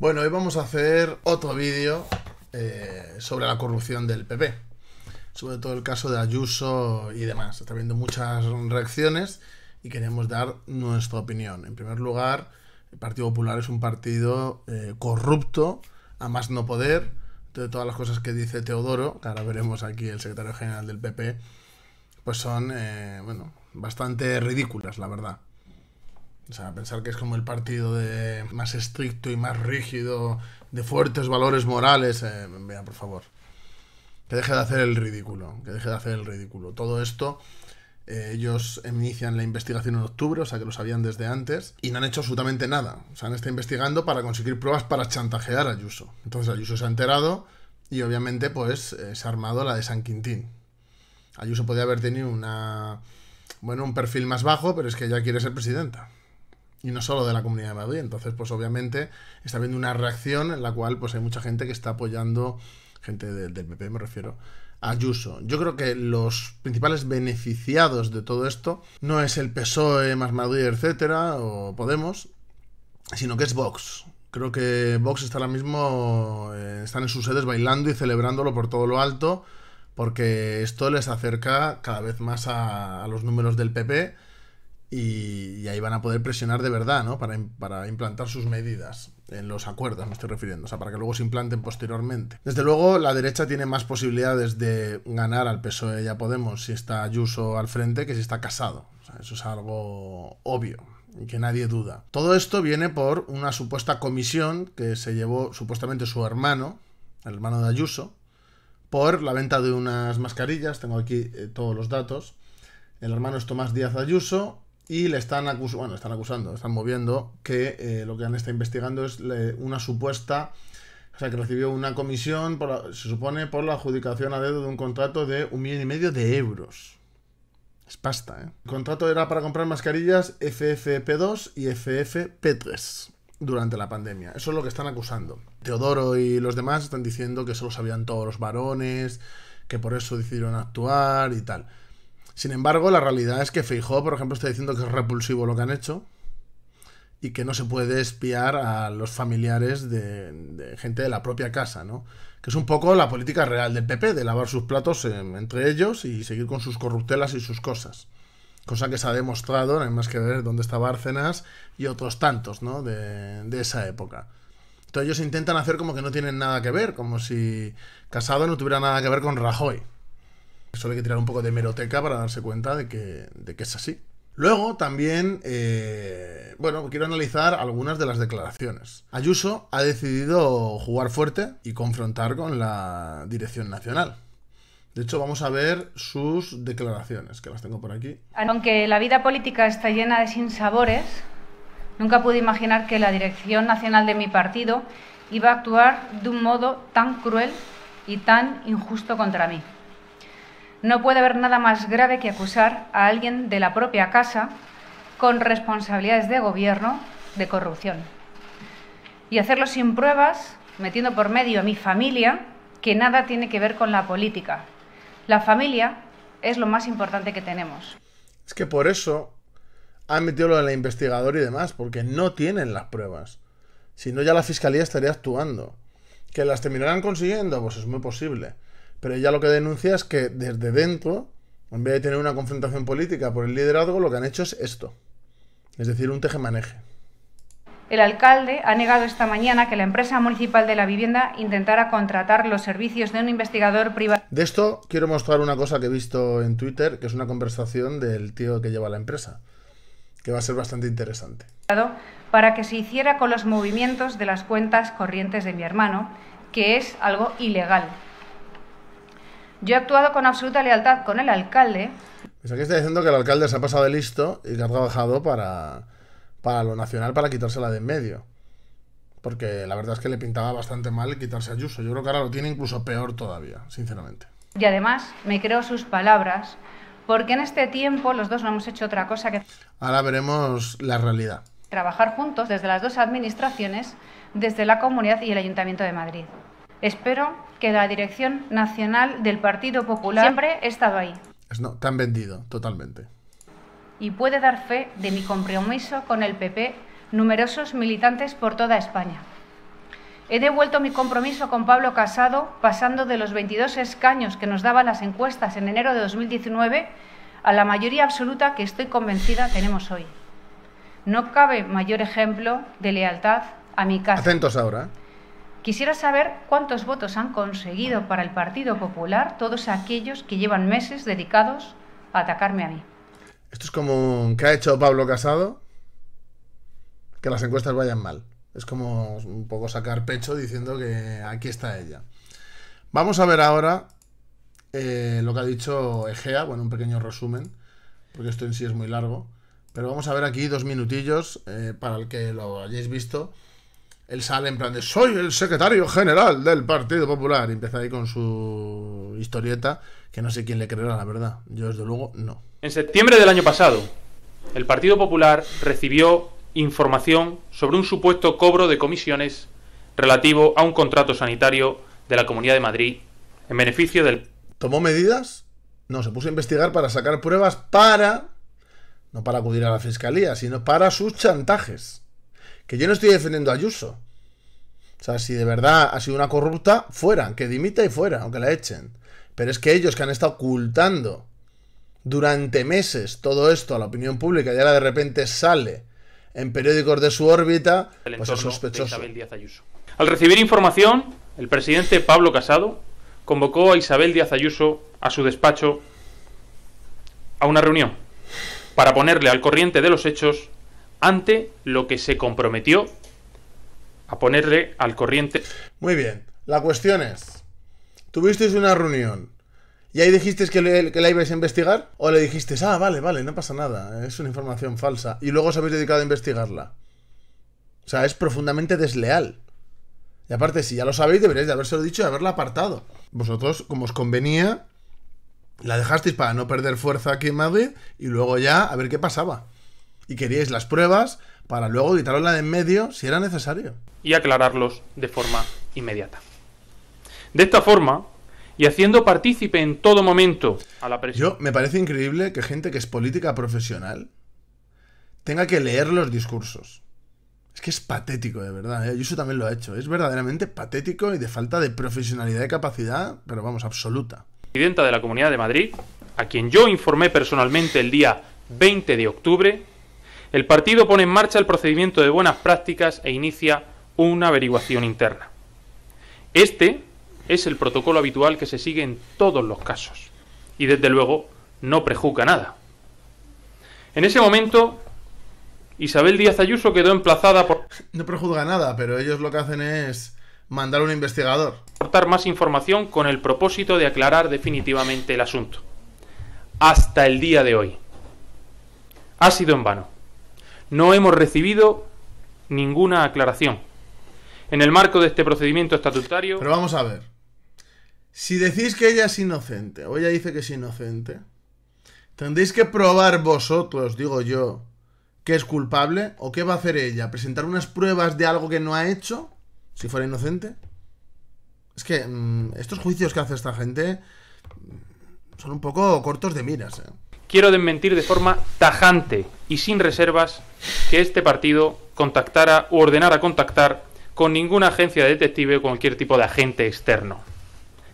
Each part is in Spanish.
Bueno, hoy vamos a hacer otro vídeo eh, sobre la corrupción del PP, sobre todo el caso de Ayuso y demás. Está habiendo muchas reacciones y queremos dar nuestra opinión. En primer lugar, el Partido Popular es un partido eh, corrupto, a más no poder, de todas las cosas que dice Teodoro, que ahora veremos aquí el secretario general del PP, pues son, eh, bueno, bastante ridículas, la verdad. O sea, pensar que es como el partido de más estricto y más rígido, de fuertes valores morales. Eh, vea, por favor. Que deje de hacer el ridículo. Que deje de hacer el ridículo. Todo esto eh, ellos inician la investigación en octubre, o sea que lo sabían desde antes, y no han hecho absolutamente nada. O sea, han estado investigando para conseguir pruebas para chantajear a Ayuso. Entonces Ayuso se ha enterado y obviamente pues eh, se ha armado la de San Quintín. Ayuso podía haber tenido una... Bueno, un perfil más bajo, pero es que ya quiere ser presidenta y no solo de la Comunidad de Madrid. Entonces, pues obviamente está habiendo una reacción en la cual pues hay mucha gente que está apoyando, gente del PP me refiero, a Ayuso. Yo creo que los principales beneficiados de todo esto no es el PSOE más Madrid, etcétera, o Podemos, sino que es Vox. Creo que Vox está ahora mismo, eh, están en sus sedes bailando y celebrándolo por todo lo alto, porque esto les acerca cada vez más a, a los números del PP y, ahí van a poder presionar de verdad, ¿no? Para, para, implantar sus medidas en los acuerdos, me estoy refiriendo, o sea, para que luego se implanten posteriormente. Desde luego, la derecha tiene más posibilidades de ganar al PSOE y a Podemos si está Ayuso al frente que si está casado. eso es algo obvio y que nadie duda. Todo esto viene por una supuesta comisión que se llevó supuestamente su hermano, el hermano de Ayuso, por la venta de unas mascarillas, tengo aquí eh, todos los datos. El hermano es Tomás Díaz Ayuso, y le están acusando, bueno, están acusando, están moviendo que eh, lo que han estado investigando es una supuesta, o sea, que recibió una comisión, se supone, por la adjudicación a dedo de un contrato de un millón y medio de euros. Es pasta, ¿eh? El contrato era para comprar mascarillas FFP2 y FFP3 durante la pandemia. Eso es lo que están acusando. Teodoro y los demás están diciendo que eso lo sabían todos los varones, que por eso decidieron actuar y tal. Sin embargo, la realidad es que Feijó, por ejemplo, está diciendo que es repulsivo lo que han hecho y que no se puede espiar a los familiares de, gente de la propia casa, ¿no? Que es un poco la política real del PP, de lavar sus platos entre ellos y seguir con sus corruptelas y sus cosas. Cosa que se ha demostrado, no hay más que ver dónde estaba Arcenas y otros tantos, ¿no? De, de esa época. Entonces ellos intentan hacer como que no tienen nada que ver, como si Casado no tuviera nada que ver con Rajoy. Solo hay que tirar un poco de meroteca para darse cuenta de que, es así. Luego también, eh, bueno, quiero analizar algunas de las declaraciones. Ayuso ha decidido jugar fuerte y confrontar con la dirección nacional. De hecho, vamos a ver sus declaraciones, que las tengo por aquí. Aunque la vida política está llena de sinsabores, nunca pude imaginar que la dirección nacional de mi partido iba a actuar de un modo tan cruel y tan injusto contra mí. No puede haber nada más grave que acusar a alguien de la propia casa con responsabilidades de gobierno de corrupción. Y hacerlo sin pruebas, metiendo por medio a mi familia, que nada tiene que ver con la política. La familia es lo más importante que tenemos. Es que por eso han metido lo de la investigadora y demás, porque no tienen las pruebas. Si no, ya la fiscalía estaría actuando. Que las terminarán consiguiendo, pues es muy posible. Pero ya lo que denuncia es que desde dentro, en vez de tener una confrontación política por el liderazgo, lo que han hecho es esto. Es decir, un tejemaneje. El alcalde ha negado esta mañana que la empresa municipal de la vivienda intentara contratar los servicios de un investigador privado. De esto quiero mostrar una cosa que he visto en Twitter, que es una conversación del tío que lleva la empresa, que va a ser bastante interesante. Para que se hiciera con los movimientos de las cuentas corrientes de mi hermano, que es algo ilegal. Yo he actuado con absoluta lealtad con el alcalde. Pues aquí está diciendo que el alcalde se ha pasado de listo y que ha trabajado para, para lo nacional, para quitársela de en medio. Porque la verdad es que le pintaba bastante mal quitarse a Ayuso. Yo creo que ahora lo tiene incluso peor todavía, sinceramente. Y además, me creo sus palabras, porque en este tiempo los dos no hemos hecho otra cosa que... Ahora veremos la realidad. Trabajar juntos desde las dos administraciones, desde la comunidad y el Ayuntamiento de Madrid. Espero que la dirección nacional del Partido Popular siempre he estado ahí. No, te han vendido, totalmente. Y puede dar fe de mi compromiso con el PP, numerosos militantes por toda España. He devuelto mi compromiso con Pablo Casado, pasando de los 22 escaños que nos daban las encuestas en enero de 2019 a la mayoría absoluta que estoy convencida tenemos hoy. No cabe mayor ejemplo de lealtad a mi casa. Acentos ahora. ¿eh? Quisiera saber cuántos votos han conseguido para el Partido Popular todos aquellos que llevan meses dedicados a atacarme a mí. Esto es como que ha hecho Pablo Casado, que las encuestas vayan mal. Es como un poco sacar pecho diciendo que aquí está ella. Vamos a ver ahora eh, lo que ha dicho Egea, bueno, un pequeño resumen, porque esto en sí es muy largo. Pero vamos a ver aquí dos minutillos eh, para el que lo hayáis visto. Él sale en plan de soy el secretario general del Partido Popular. Y empieza ahí con su historieta, que no sé quién le creerá, la verdad. Yo desde luego no. En septiembre del año pasado, el Partido Popular recibió información sobre un supuesto cobro de comisiones relativo a un contrato sanitario de la Comunidad de Madrid en beneficio del... ¿Tomó medidas? No, se puso a investigar para sacar pruebas para... No para acudir a la fiscalía, sino para sus chantajes. Que yo no estoy defendiendo a Ayuso. O sea, si de verdad ha sido una corrupta, fuera, que dimita y fuera, aunque la echen. Pero es que ellos que han estado ocultando durante meses todo esto a la opinión pública y ahora de repente sale en periódicos de su órbita, pues es sospechoso. Al recibir información, el presidente Pablo Casado convocó a Isabel Díaz Ayuso a su despacho a una reunión para ponerle al corriente de los hechos ante lo que se comprometió a ponerle al corriente. Muy bien, la cuestión es, tuvisteis una reunión y ahí dijisteis que, la ibais a investigar o le dijisteis, ah, vale, vale, no pasa nada, es una información falsa y luego os habéis dedicado a investigarla. O sea, es profundamente desleal. Y aparte, si ya lo sabéis, deberéis de habérselo dicho y haberla apartado. Vosotros, como os convenía, la dejasteis para no perder fuerza aquí en Madrid y luego ya a ver qué pasaba y queríais las pruebas para luego la de en medio si era necesario. Y aclararlos de forma inmediata. De esta forma, y haciendo partícipe en todo momento a la presión. Yo me parece increíble que gente que es política profesional tenga que leer los discursos. Es que es patético, de verdad. ¿eh? Y eso también lo ha hecho. Es verdaderamente patético y de falta de profesionalidad y capacidad, pero vamos, absoluta. Presidenta de la Comunidad de Madrid, a quien yo informé personalmente el día 20 de octubre, el partido pone en marcha el procedimiento de buenas prácticas e inicia una averiguación interna. Este es el protocolo habitual que se sigue en todos los casos y desde luego no prejuzga nada. En ese momento, Isabel Díaz Ayuso quedó emplazada por... No prejuzga nada, pero ellos lo que hacen es mandar a un investigador. Aportar más información con el propósito de aclarar definitivamente el asunto. Hasta el día de hoy. Ha sido en vano no hemos recibido ninguna aclaración. En el marco de este procedimiento estatutario... Pero vamos a ver. Si decís que ella es inocente, o ella dice que es inocente, tendréis que probar vosotros, digo yo, que es culpable, o qué va a hacer ella, presentar unas pruebas de algo que no ha hecho, si fuera inocente. Es que mm, estos juicios que hace esta gente son un poco cortos de miras, ¿eh? quiero desmentir de forma tajante y sin reservas que este partido contactara o ordenara contactar con ninguna agencia de detective o cualquier tipo de agente externo.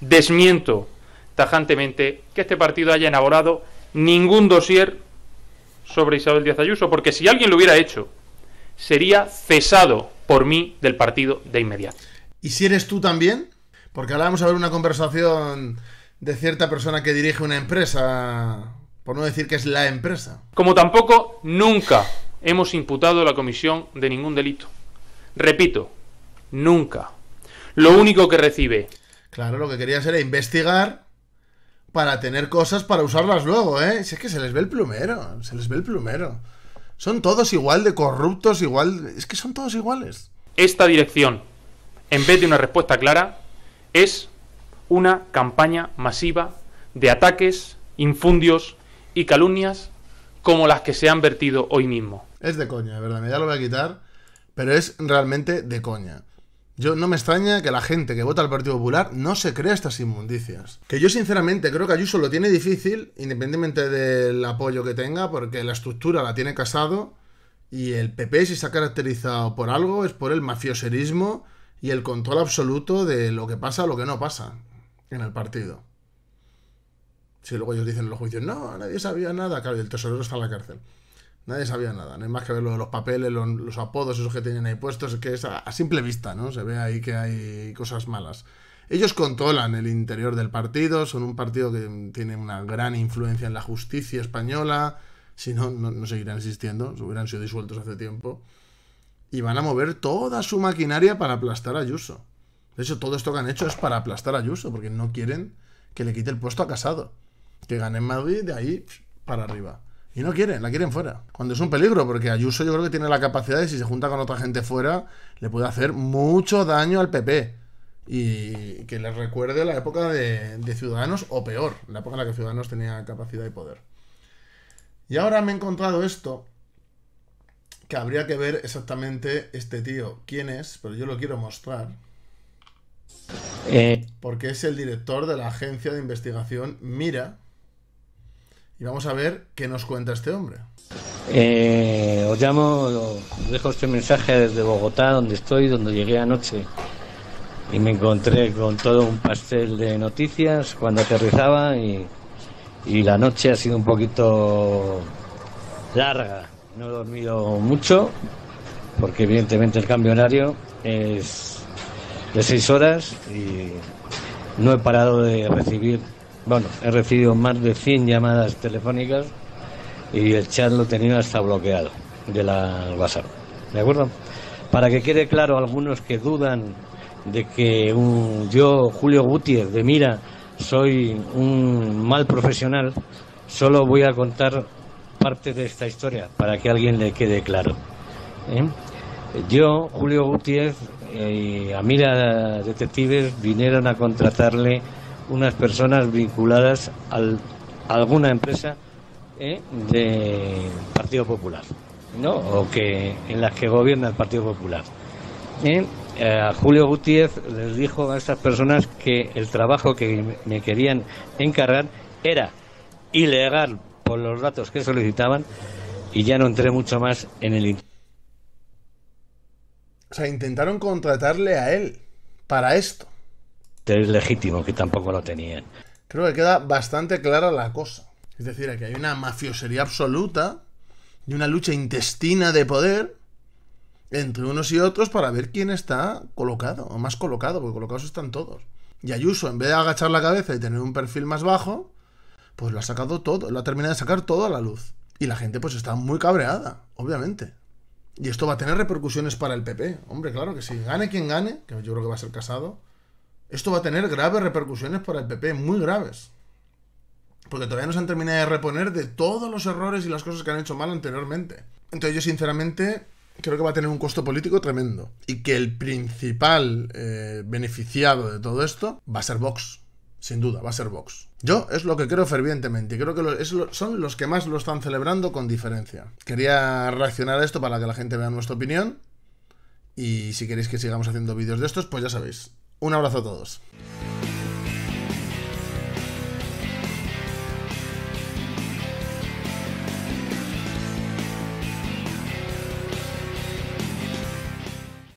Desmiento tajantemente que este partido haya elaborado ningún dossier sobre Isabel Díaz Ayuso, porque si alguien lo hubiera hecho, sería cesado por mí del partido de inmediato. ¿Y si eres tú también? Porque ahora vamos a ver una conversación de cierta persona que dirige una empresa por no decir que es la empresa. Como tampoco nunca hemos imputado la comisión de ningún delito. Repito, nunca. Lo único que recibe. Claro, lo que querías era investigar para tener cosas para usarlas luego, ¿eh? Si es que se les ve el plumero, se les ve el plumero. Son todos igual de corruptos, igual... Es que son todos iguales. Esta dirección, en vez de una respuesta clara, es una campaña masiva de ataques, infundios, y calumnias como las que se han vertido hoy mismo. Es de coña, de verdad, ya lo voy a quitar, pero es realmente de coña. Yo no me extraña que la gente que vota al Partido Popular no se crea estas inmundicias. Que yo sinceramente creo que Ayuso lo tiene difícil, independientemente del apoyo que tenga, porque la estructura la tiene casado y el PP si se ha caracterizado por algo es por el mafioserismo y el control absoluto de lo que pasa o lo que no pasa en el partido. Si luego ellos dicen en los juicios, no, nadie sabía nada, claro, y el tesorero está en la cárcel. Nadie sabía nada, no hay más que ver lo de los papeles, los, apodos, esos que tienen ahí puestos, que es a, simple vista, ¿no? Se ve ahí que hay cosas malas. Ellos controlan el interior del partido, son un partido que tiene una gran influencia en la justicia española, si no, no, seguirán existiendo, se hubieran sido disueltos hace tiempo. Y van a mover toda su maquinaria para aplastar a Ayuso. De hecho, todo esto que han hecho es para aplastar a Ayuso, porque no quieren que le quite el puesto a Casado que gane en Madrid de ahí para arriba. Y no quieren, la quieren fuera. Cuando es un peligro, porque Ayuso yo creo que tiene la capacidad de, si se junta con otra gente fuera, le puede hacer mucho daño al PP. Y que les recuerde la época de, de Ciudadanos, o peor, la época en la que Ciudadanos tenía capacidad y poder. Y ahora me he encontrado esto, que habría que ver exactamente este tío, quién es, pero yo lo quiero mostrar. Eh. Porque es el director de la agencia de investigación Mira, y vamos a ver qué nos cuenta este hombre. Eh, os llamo, dejo este mensaje desde Bogotá, donde estoy, donde llegué anoche. Y me encontré con todo un pastel de noticias cuando aterrizaba y, y la noche ha sido un poquito larga. No he dormido mucho porque evidentemente el cambio horario es de seis horas y no he parado de recibir bueno, he recibido más de 100 llamadas telefónicas y el chat lo tenido hasta bloqueado de la WhatsApp. ¿De acuerdo? Para que quede claro algunos que dudan de que yo, Julio Gutiérrez de Mira, soy un mal profesional, solo voy a contar parte de esta historia para que a alguien le quede claro. ¿eh? Yo, Julio Gutiérrez, eh, y a Mira Detectives vinieron a contratarle unas personas vinculadas a alguna empresa ¿eh? de Partido Popular, ¿no? O que en las que gobierna el Partido Popular. Eh, eh, Julio Gutiérrez les dijo a estas personas que el trabajo que me querían encargar era ilegal por los datos que solicitaban y ya no entré mucho más en el... O sea, intentaron contratarle a él para esto ser legítimo, que tampoco lo tenían. Creo que queda bastante clara la cosa. Es decir, que hay una mafiosería absoluta y una lucha intestina de poder entre unos y otros para ver quién está colocado, o más colocado, porque colocados están todos. Y Ayuso, en vez de agachar la cabeza y tener un perfil más bajo, pues lo ha sacado todo, lo ha terminado de sacar todo a la luz. Y la gente pues está muy cabreada, obviamente. Y esto va a tener repercusiones para el PP. Hombre, claro que si gane quien gane, que yo creo que va a ser casado, esto va a tener graves repercusiones para el PP, muy graves. Porque todavía no se han terminado de reponer de todos los errores y las cosas que han hecho mal anteriormente. Entonces yo sinceramente creo que va a tener un costo político tremendo. Y que el principal eh, beneficiado de todo esto va a ser Vox. Sin duda, va a ser Vox. Yo es lo que creo fervientemente. Y creo que son los que más lo están celebrando con diferencia. Quería reaccionar a esto para que la gente vea nuestra opinión. Y si queréis que sigamos haciendo vídeos de estos, pues ya sabéis, un abrazo a todos.